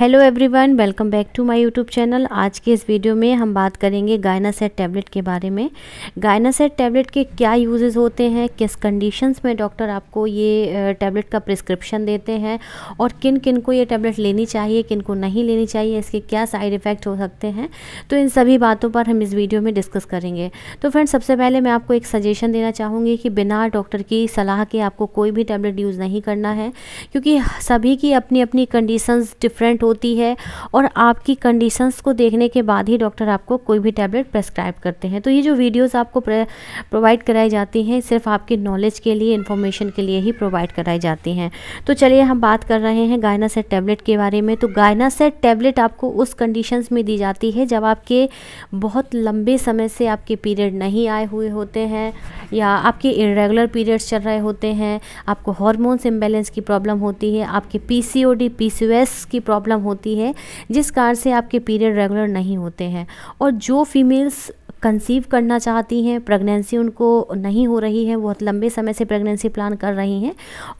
hello everyone welcome back to my YouTube channel आज के इस वीडियो में हम बात करेंगे गायनासेट टैबलेट के बारे में गायनासेट टैबलेट के क्या यूजेस होते हैं किस कंडीशंस में डॉक्टर आपको ये टैबलेट का प्रिस्क्रिप्शन देते हैं और किन किन को ये टैबलेट लेनी चाहिए किन को नहीं लेनी चाहिए इसके क्या साइड इफ़ेक्ट हो सकते हैं तो इन सभी बातों पर हम इस वीडियो में डिस्कस करेंगे तो फ्रेंड्स सबसे पहले मैं आपको एक सजेशन देना चाहूँगी कि बिना डॉक्टर की सलाह के आपको कोई भी टैबलेट यूज़ नहीं करना है क्योंकि सभी की अपनी अपनी कंडीशन डिफरेंट हो होती है और आपकी कंडीशंस को देखने के बाद ही डॉक्टर आपको कोई भी टैबलेट प्रेस्क्राइब करते हैं तो ये जो वीडियोज़ आपको प्रोवाइड कराई जाती हैं सिर्फ आपकी नॉलेज के लिए इन्फॉर्मेशन के लिए ही प्रोवाइड कराई जाती हैं तो चलिए हम बात कर रहे हैं गायना सेट टैबलेट के बारे में तो गायना सेट टैबलेट आपको उस कंडीशंस में दी जाती है जब आपके बहुत लंबे समय से आपके पीरियड नहीं आए हुए होते हैं या आपके इरेगुलर पीरियड्स चल रहे होते हैं आपको हॉर्मोन्स इम्बेलेंस की प्रॉब्लम होती है आपके पीसीओडी पीसीओएस की प्रॉब्लम होती है जिस कारण से आपके पीरियड रेगुलर नहीं होते हैं और जो फीमेल्स कंसीव करना चाहती हैं प्रेगनेंसी उनको नहीं हो रही है बहुत लंबे समय से प्रेगनेंसी प्लान कर रही हैं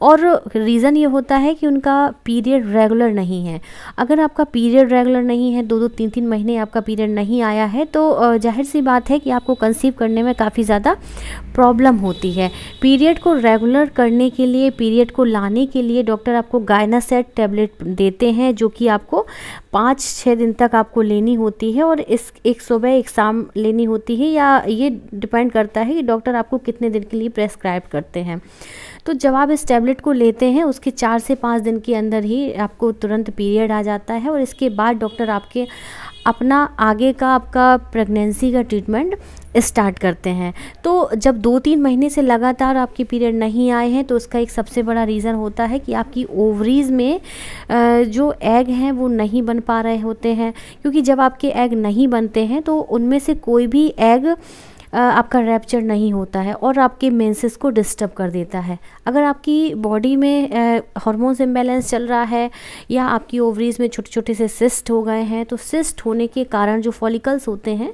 और रीज़न ये होता है कि उनका पीरियड रेगुलर नहीं है अगर आपका पीरियड रेगुलर नहीं है दो दो तीन तीन महीने आपका पीरियड नहीं आया है तो जाहिर सी बात है कि आपको कंसीव करने में काफ़ी ज़्यादा प्रॉब्लम होती है पीरियड को रेगुलर करने के लिए पीरियड को लाने के लिए डॉक्टर आपको गायनासेट टैबलेट देते हैं जो कि आपको पाँच छः दिन तक आपको लेनी होती है और इस एक सुबह एक शाम लेनी होती है या ये डिपेंड करता है कि डॉक्टर आपको कितने दिन के लिए प्रेस्क्राइब करते हैं तो जब आप इस टैबलेट को लेते हैं उसके चार से पाँच दिन के अंदर ही आपको तुरंत पीरियड आ जाता है और इसके बाद डॉक्टर आपके अपना आगे का आपका प्रेगनेंसी का ट्रीटमेंट स्टार्ट करते हैं तो जब दो तीन महीने से लगातार आपके पीरियड नहीं आए हैं तो उसका एक सबसे बड़ा रीज़न होता है कि आपकी ओवरीज़ में जो एग हैं वो नहीं बन पा रहे होते हैं क्योंकि जब आपके एग नहीं बनते हैं तो उनमें से कोई भी एग आपका रैप्चर नहीं होता है और आपके मेंसेस को डिस्टर्ब कर देता है अगर आपकी बॉडी में हॉर्मोन्स इम्बेलेंस चल रहा है या आपकी ओवरीज में छोटे छोटे से सिस्ट हो गए हैं तो सिस्ट होने के कारण जो फॉलिकल्स होते हैं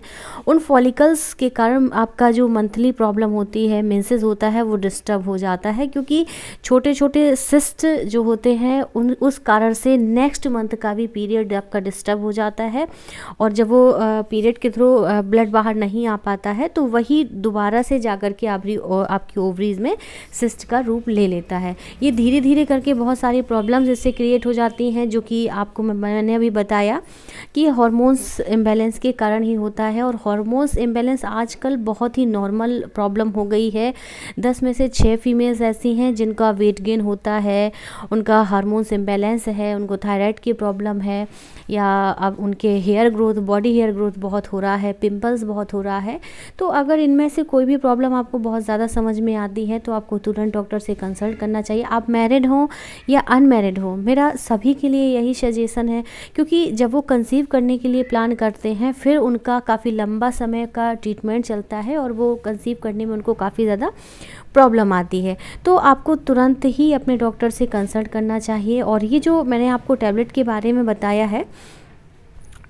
उन फॉलिकल्स के कारण आपका जो मंथली प्रॉब्लम होती है मेंसेस होता है वो डिस्टर्ब हो जाता है क्योंकि छोटे छोटे सिस्ट जो होते हैं उन उस कारण से नेक्स्ट मंथ का भी पीरियड आपका डिस्टर्ब हो जाता है और जब वो पीरियड के थ्रू ब्लड बाहर नहीं आ पाता है तो वही दोबारा से जा कर के आपकी आपकी ओवरीज में सिस्ट का रूप ले लेता है ये धीरे धीरे करके बहुत सारी प्रॉब्लम्स इससे क्रिएट हो जाती हैं जो कि आपको मैंने अभी बताया कि हॉर्मोन्स इम्बेलेंस के कारण ही होता है और हॉर्मोन्स इम्बेलेंस आजकल बहुत ही नॉर्मल प्रॉब्लम हो गई है दस में से छः फीमेल्स ऐसी हैं जिनका वेट गेन होता है उनका हारमोन्स इम्बेलेंस है उनको थायराइड की प्रॉब्लम है या अब उनके hair growth body hair growth बहुत हो रहा है पिंपल्स बहुत हो रहा है तो अगर इनमें से कोई भी प्रॉब्लम आपको बहुत ज़्यादा समझ में आती है तो आपको तुरंत डॉक्टर से कंसल्ट करना चाहिए आप मैरिड हों या अनमैरिड हों मेरा सभी के लिए यही सजेशन है क्योंकि जब वो कंसीव करने के लिए प्लान करते हैं फिर उनका काफ़ी लंबा समय का ट्रीटमेंट चलता है और वो कंसीव करने में उनको काफ़ी ज़्यादा प्रॉब्लम आती है तो आपको तुरंत ही अपने डॉक्टर से कंसल्ट करना चाहिए और ये जो मैंने आपको टैबलेट के बारे में बताया है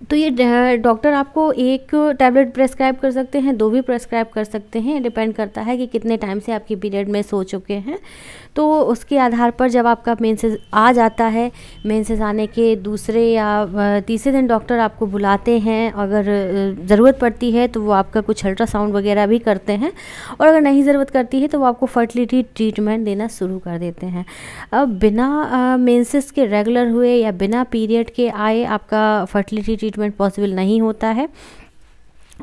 तो ये डॉक्टर आपको एक टैबलेट प्रेस्क्राइब कर सकते हैं दो भी प्रेस्क्राइब कर सकते हैं डिपेंड करता है कि कितने टाइम से आपकी पीरियड में सो चुके हैं तो उसके आधार पर जब आपका मेंसेस आ जाता है मेंसेस आने के दूसरे या तीसरे दिन डॉक्टर आपको बुलाते हैं अगर ज़रूरत पड़ती है तो वो आपका कुछ अल्ट्रासाउंड वगैरह भी करते हैं और अगर नहीं ज़रूरत करती है तो वो आपको फर्टिलिटी ट्रीटमेंट देना शुरू कर देते हैं अब बिना मेंसेस के रेगुलर हुए या बिना पीरियड के आए आपका फर्टिलिटी ट्रीटमेंट पॉसिबल नहीं होता है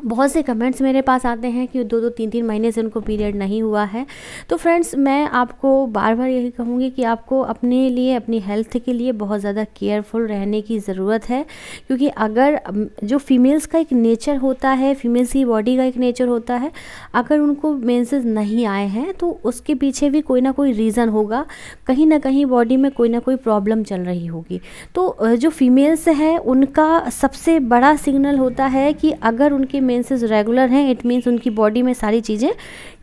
बहुत से कमेंट्स मेरे पास आते हैं कि दो दो तीन तीन महीने से उनको पीरियड नहीं हुआ है तो फ्रेंड्स मैं आपको बार बार यही कहूँगी कि आपको अपने लिए अपनी हेल्थ के लिए बहुत ज़्यादा केयरफुल रहने की ज़रूरत है क्योंकि अगर जो फीमेल्स का एक नेचर होता है फीमेल्स की बॉडी का एक नेचर होता है अगर उनको मेन्सेज नहीं आए हैं तो उसके पीछे भी कोई ना कोई रीज़न होगा कहीं ना कहीं बॉडी में कोई ना कोई प्रॉब्लम चल रही होगी तो जो फीमेल्स हैं उनका सबसे बड़ा सिग्नल होता है कि अगर उनके मेंसेस रेगुलर हैं इट मींस उनकी बॉडी में सारी चीज़ें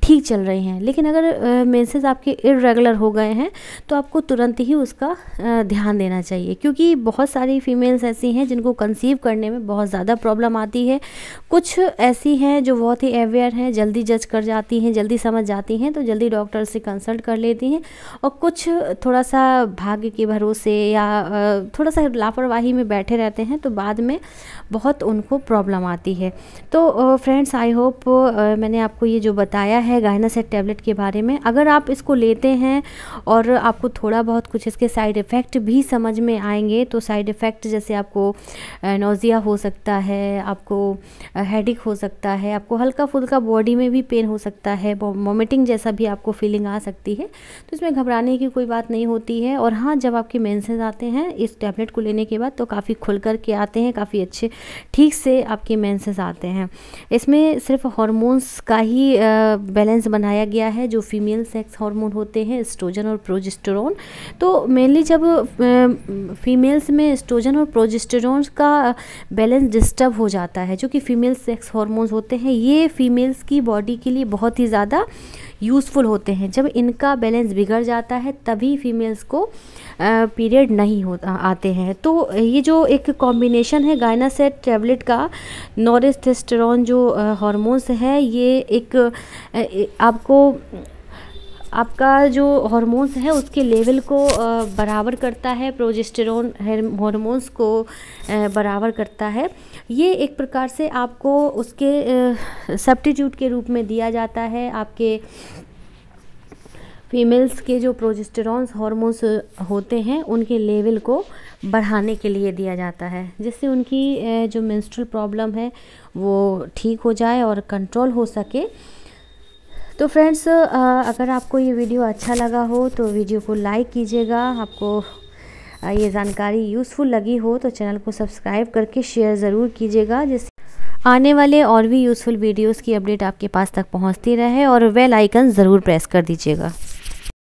ठीक चल रहे हैं लेकिन अगर मेंसेस आपके इरेगुलर हो गए हैं तो आपको तुरंत ही उसका ध्यान देना चाहिए क्योंकि बहुत सारी फीमेल्स ऐसी हैं जिनको कंसीव करने में बहुत ज़्यादा प्रॉब्लम आती है कुछ ऐसी हैं जो बहुत ही अवेयर हैं जल्दी जज कर जाती हैं जल्दी समझ जाती हैं तो जल्दी डॉक्टर से कंसल्ट कर लेती हैं और कुछ थोड़ा सा भाग्य के भरोसे या थोड़ा सा लापरवाही में बैठे रहते हैं तो बाद में बहुत उनको प्रॉब्लम आती है तो फ्रेंड्स आई होप मैंने आपको ये जो बताया है है गायना सेट टैबलेट के बारे में अगर आप इसको लेते हैं और आपको थोड़ा बहुत कुछ इसके साइड इफ़ेक्ट भी समझ में आएंगे तो साइड इफ़ेक्ट जैसे आपको नोज़िया हो सकता है आपको हेडिक हो सकता है आपको हल्का फुल्का बॉडी में भी पेन हो सकता है वॉमिटिंग जैसा भी आपको फीलिंग आ सकती है तो इसमें घबराने की कोई बात नहीं होती है और हाँ जब आपके मेन्सेज आते हैं इस टैबलेट को लेने के बाद तो काफ़ी खुल कर के आते हैं काफ़ी अच्छे ठीक से आपके मेन्सेज आते हैं इसमें सिर्फ हॉर्मोन्स का ही बैलेंस बनाया गया है जो फीमेल सेक्स हार्मोन होते हैं एस्ट्रोजन और प्रोजेस्टेरोन तो मेनली जब फीमेल्स में एस्ट्रोजन और प्रोजेस्टेरोन का बैलेंस डिस्टर्ब हो जाता है जो कि फीमेल सेक्स हार्मोन्स होते हैं ये फीमेल्स की बॉडी के लिए बहुत ही ज़्यादा यूज़फुल होते हैं जब इनका बैलेंस बिगड़ जाता है तभी फीमेल्स को पीरियड नहीं हो आते हैं तो ये जो एक कॉम्बिनेशन है गायनासेट टैबलेट का नॉरिस्थेस्टेरॉन जो हॉर्मोन्स है ये एक आपको आपका जो हॉर्मोन्स है उसके लेवल को बराबर करता है प्रोजेस्टेरोन हॉर्मोन्स को बराबर करता है ये एक प्रकार से आपको उसके सब्टीट्यूट के रूप में दिया जाता है आपके फीमेल्स के जो प्रोजेस्टेरॉन्स हॉर्मोन्स होते हैं उनके लेवल को बढ़ाने के लिए दिया जाता है जिससे उनकी जो मेंस्ट्रुअल प्रॉब्लम है वो ठीक हो जाए और कंट्रोल हो सके तो फ्रेंड्स अगर आपको ये वीडियो अच्छा लगा हो तो वीडियो को लाइक कीजिएगा आपको ये जानकारी यूज़फुल लगी हो तो चैनल को सब्सक्राइब करके शेयर ज़रूर कीजिएगा जिससे आने वाले और भी यूज़फुल वीडियोस की अपडेट आपके पास तक पहुंचती रहे और वेल आइकन ज़रूर प्रेस कर दीजिएगा